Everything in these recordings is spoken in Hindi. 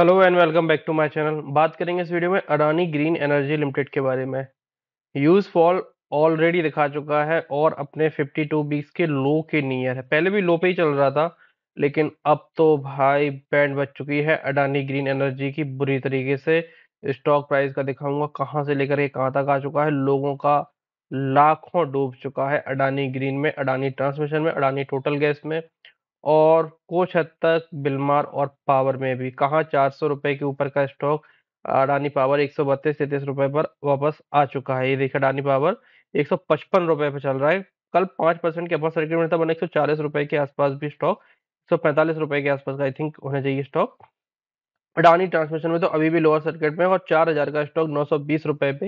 Hello and welcome back to my channel बात करेंगे इस वीडियो में अडानी ग्रीन एनर्जी लिमिटेड के बारे में यूज फॉल ऑलरेडी दिखा चुका है और अपने 52 टू के लो के नियर है पहले भी लो पे ही चल रहा था लेकिन अब तो भाई बैंड बच चुकी है अडानी ग्रीन एनर्जी की बुरी तरीके से स्टॉक प्राइस का दिखाऊंगा कहाँ से लेकर के कहाँ तक आ चुका है लोगों का लाखों डूब चुका है अडानी ग्रीन में अडानी ट्रांसमिशन में अडानी टोटल गैस में और कुछ हद तक बिलमार और पावर में भी कहाँ चार सौ रुपये के ऊपर का स्टॉक अडानी पावर एक सौ बत्तीस तैतीस रुपये पर वापस आ चुका है ये देखिए अडानी पावर एक सौ पचपन रुपये पर चल रहा है कल पाँच परसेंट के अपर सर्किट में था मैंने एक सौ चालीस रुपये के आसपास भी स्टॉक एक सौ पैंतालीस रुपये के आसपास का आई थिंक होना चाहिए स्टॉक अडानी ट्रांसमिशन में तो अभी भी लोअर सर्किट में और चार हजार का स्टॉक नौ सौ बीस रुपये पे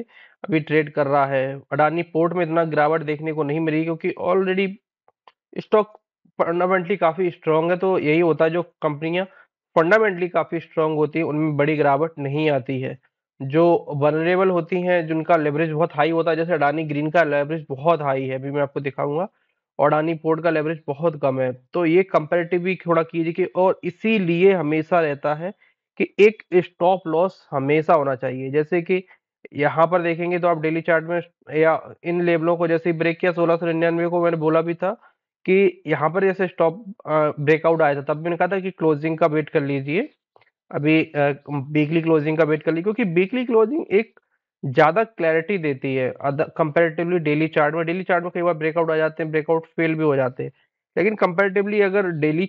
अभी ट्रेड कर रहा है अडानी पोर्ट में इतना गिरावट देखने को नहीं मिली क्योंकि ऑलरेडी स्टॉक फंडामेंटली काफ़ी स्ट्रांग है तो यही होता है जो कंपनियां फंडामेंटली काफ़ी स्ट्रांग होती है उनमें बड़ी गिरावट नहीं आती है जो वनरेबल होती हैं जिनका लेवरेज बहुत हाई होता है जैसे अडानी ग्रीन का लेवरेज बहुत हाई है अभी मैं आपको दिखाऊंगा और अडानी पोर्ट का लेवरेज बहुत कम है तो ये भी थोड़ा कीजिए कि और इसीलिए हमेशा रहता है कि एक स्टॉप लॉस हमेशा होना चाहिए जैसे कि यहाँ पर देखेंगे तो आप डेली चार्ट में या इन लेवलों को जैसे ब्रेक किया सोलह सौ निन्यानवे को मैंने बोला भी था कि यहाँ पर जैसे स्टॉप ब्रेकआउट आया था तब मैंने कहा था कि क्लोजिंग का वेट कर लीजिए अभी वीकली क्लोजिंग का वेट कर लीजिए क्योंकि वीकली क्लोजिंग एक ज़्यादा क्लैरिटी देती है कंपेरेटिवली डेली चार्ट में डेली चार्ट में कई बार ब्रेकआउट आ जाते हैं ब्रेकआउट फेल भी हो जाते हैं लेकिन कंपेरेटिवली अगर डेली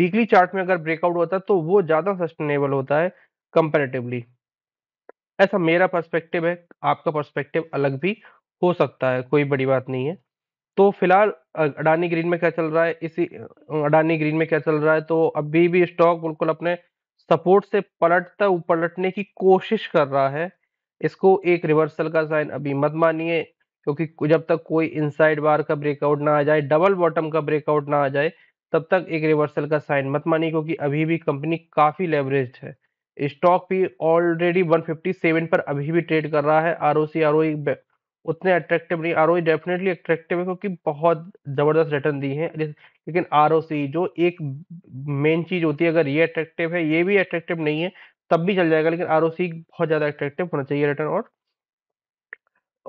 वीकली चार्ट में अगर ब्रेकआउट होता है तो वो ज़्यादा सस्टेनेबल होता है कंपेरेटिवली ऐसा मेरा पर्सपेक्टिव है आपका पर्सपेक्टिव अलग भी हो सकता है कोई बड़ी बात नहीं है तो फिलहाल अडानी ग्रीन में क्या चल रहा है इसी अडानी ग्रीन में क्या चल रहा है तो अभी भी स्टॉक बिल्कुल अपने सपोर्ट से पलटता पलटने की कोशिश कर रहा है इसको एक रिवर्सल का साइन अभी मत मानिए क्योंकि जब तक कोई इनसाइड बार का ब्रेकआउट ना आ जाए डबल बॉटम का ब्रेकआउट ना आ जाए तब तक एक रिवर्सल का साइन मत मानिए क्योंकि अभी भी कंपनी काफ़ी लेवरेज है स्टॉक भी ऑलरेडी 157 पर अभी भी ट्रेड कर रहा है R O C R O उतने अट्रैक्टिव नहीं आर डेफिनेटली अट्रैक्टिव है क्योंकि बहुत ज़बरदस्त रिटर्न दी है लेकिन आर जो एक मेन चीज़ होती है अगर ये अट्रैक्टिव है ये भी अट्रैक्टिव नहीं है तब भी चल जाएगा लेकिन आर बहुत ज़्यादा अट्रैक्टिव होना चाहिए रिटर्न और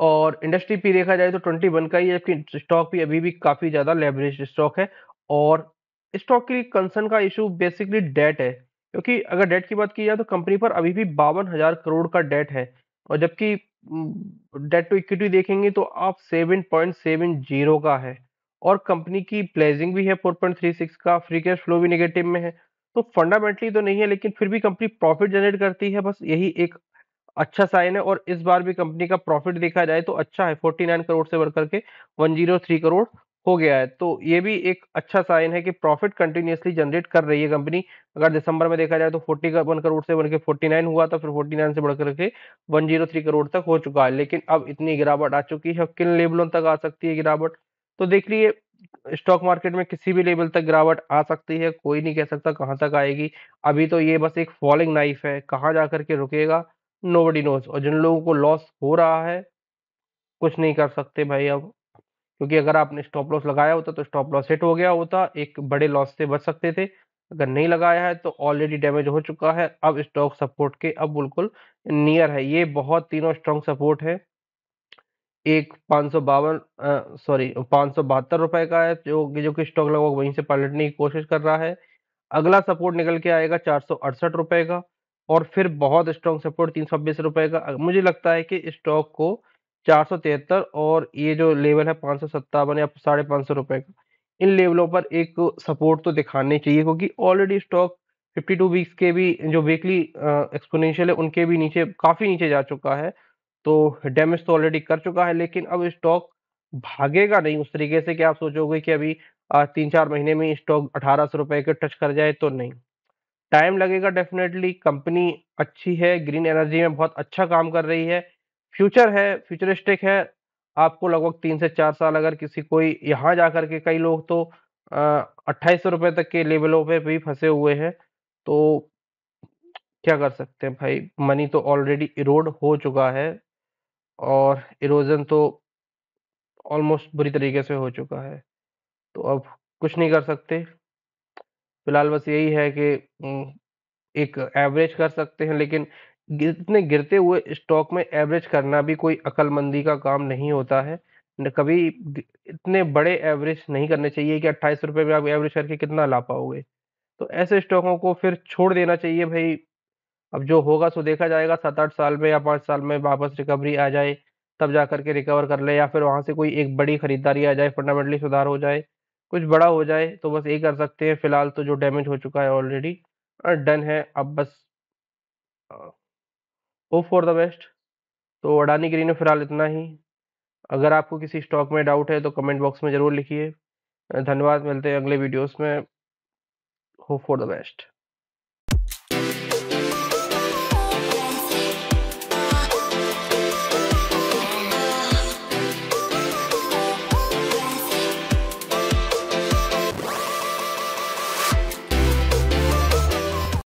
और इंडस्ट्री पी देखा जाए तो ट्वेंटी वन का ही जबकि स्टॉक भी अभी भी काफ़ी ज़्यादा लेवरेज स्टॉक है और स्टॉक के लिए कंसर्न का इशू बेसिकली डेट है क्योंकि अगर डेट की बात की जाए तो कंपनी पर अभी भी बावन हज़ार करोड़ का डेट है और जबकि डेट टू इक्विटी देखेंगे तो आप 7.70 का है और कंपनी की प्लेजिंग भी है 4.36 का फ्री कैश फ्लो भी नेगेटिव में है तो फंडामेंटली तो नहीं है लेकिन फिर भी कंपनी प्रॉफिट जनरेट करती है बस यही एक अच्छा साइन है और इस बार भी कंपनी का प्रॉफिट देखा जाए तो अच्छा है 49 करोड़ से बढ़कर के 103 करोड़ हो गया है तो ये भी एक अच्छा साइन है कि प्रॉफिट कंटिन्यूसली जनरेट कर रही है कंपनी अगर दिसंबर में देखा जाए तो फोर्टी वन करोड़ से बढ़कर फोर्टी नाइन हुआ था फिर फोर्टी नाइन से बढ़कर के वन जीरो थ्री करोड़ तक हो चुका है लेकिन अब इतनी गिरावट आ चुकी है किन लेवलों तक आ सकती है गिरावट तो देख लीजिए स्टॉक मार्केट में किसी भी लेवल तक गिरावट आ सकती है कोई नहीं कह सकता कहाँ तक आएगी अभी तो ये बस एक फॉलिंग नाइफ है कहाँ जा करके रुकेगा नो बडी नोज और जिन लोगों को लॉस हो रहा है कुछ नहीं कर सकते भाई अब क्योंकि अगर आपने स्टॉप लॉस लगाया होता तो स्टॉप लॉस हिट हो गया होता एक बड़े लॉस से बच सकते थे अगर नहीं लगाया है तो ऑलरेडी डैमेज हो चुका है अब स्टॉक सपोर्ट के अब बिल्कुल नियर है ये बहुत तीनों स्ट्रॉन्ग सपोर्ट है एक पाँच सौ बावन सॉरी पाँच सौ बहत्तर रुपए का है जो जो कि स्टॉक लगभग वहीं से पलटने की कोशिश कर रहा है अगला सपोर्ट निकल के आएगा चार सौ अड़सठ रुपए का और फिर बहुत स्ट्रॉन्ग सपोर्ट तीन सौ बीस रुपए का मुझे लगता है कि स्टॉक को चार सौ तिहत्तर और ये जो लेवल है पाँच सौ सत्तावन या साढ़े पाँच सौ रुपये का इन लेवलों पर एक सपोर्ट तो दिखाने चाहिए क्योंकि ऑलरेडी स्टॉक 52 वीक्स के भी जो वीकली एक्सपोनेंशियल है उनके भी नीचे काफ़ी नीचे जा चुका है तो डैमेज तो ऑलरेडी कर चुका है लेकिन अब स्टॉक भागेगा नहीं उस तरीके से कि आप सोचोगे कि अभी तीन चार महीने में स्टॉक अठारह सौ रुपये के टच कर जाए तो नहीं टाइम लगेगा डेफिनेटली कंपनी अच्छी है ग्रीन एनर्जी में बहुत अच्छा काम कर रही है फ्यूचर है फ्यूचरिस्टिक है आपको लगभग तीन से चार साल अगर किसी कोई यहाँ जा कर के कई लोग तो अट्ठाईस सौ रुपये तक के लेवलों पे भी फंसे हुए हैं तो क्या कर सकते हैं भाई मनी तो ऑलरेडी इरोड हो चुका है और इरोजन तो ऑलमोस्ट बुरी तरीके से हो चुका है तो अब कुछ नहीं कर सकते फिलहाल बस यही है कि एक एवरेज कर सकते हैं लेकिन गिरने गिरते हुए स्टॉक में एवरेज करना भी कोई अक्लमंदी का काम नहीं होता है। कभी इतने बड़े एवरेज नहीं करने चाहिए कि अट्ठाईस रुपये में आप एवरेज करके कितना ला पाओगे। तो ऐसे स्टॉकों को फिर छोड़ देना चाहिए भाई अब जो होगा सो देखा जाएगा सात आठ साल में या पाँच साल में वापस रिकवरी आ जाए, तब जा कर के रिकवर कर ले या फिर वहाँ से कोई एक बड़ी खरीदारी आ जाए, फंडामेंटली सुधार हो जाए, कुछ बड़ा हो जाए तो बस ये कर सकते हैं फिलहाल तो जो डैमेज हो चुका है ऑलरेडी डन है अब बस होप फॉर द बेस्ट तो अडानी ग्रीनो फिलहाल इतना ही अगर आपको किसी स्टॉक में डाउट है तो कमेंट बॉक्स में ज़रूर लिखिए धन्यवाद मिलते हैं अगले वीडियोस में होप फॉर द बेस्ट